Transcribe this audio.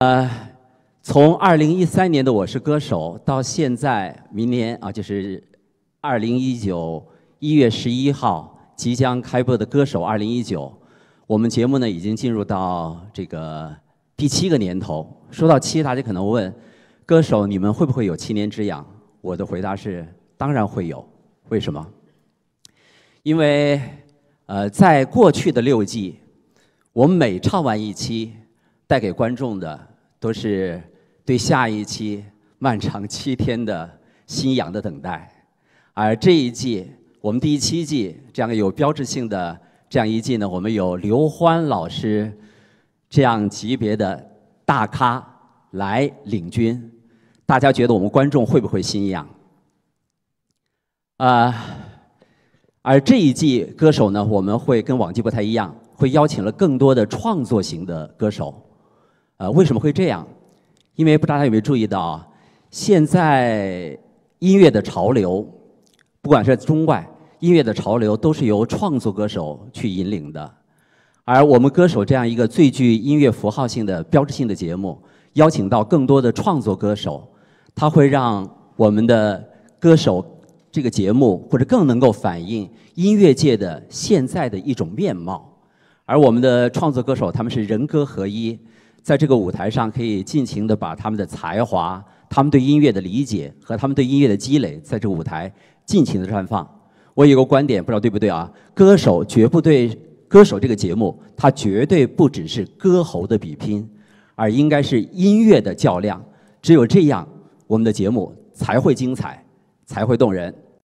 呃，从二零一三年的《我是歌手》到现在，明年啊，就是二零一九一月十一号即将开播的《歌手二零一九》，我们节目呢已经进入到这个第七个年头。说到七，大家可能问：歌手你们会不会有七年之痒？我的回答是：当然会有。为什么？因为呃，在过去的六季，我们每唱完一期。带给观众的都是对下一期漫长七天的新氧的等待，而这一季我们第七季这样有标志性的这样一季呢，我们有刘欢老师这样级别的大咖来领军，大家觉得我们观众会不会心痒？啊，而这一季歌手呢，我们会跟往季不太一样，会邀请了更多的创作型的歌手。呃，为什么会这样？因为不知道大家有没有注意到啊，现在音乐的潮流，不管是中外，音乐的潮流都是由创作歌手去引领的。而我们歌手这样一个最具音乐符号性的标志性的节目，邀请到更多的创作歌手，它会让我们的歌手这个节目，或者更能够反映音乐界的现在的一种面貌。而我们的创作歌手，他们是人歌合一。在这个舞台上，可以尽情的把他们的才华、他们对音乐的理解和他们对音乐的积累，在这舞台尽情的绽放。我有个观点，不知道对不对啊？歌手绝不对歌手这个节目，它绝对不只是歌喉的比拼，而应该是音乐的较量。只有这样，我们的节目才会精彩，才会动人。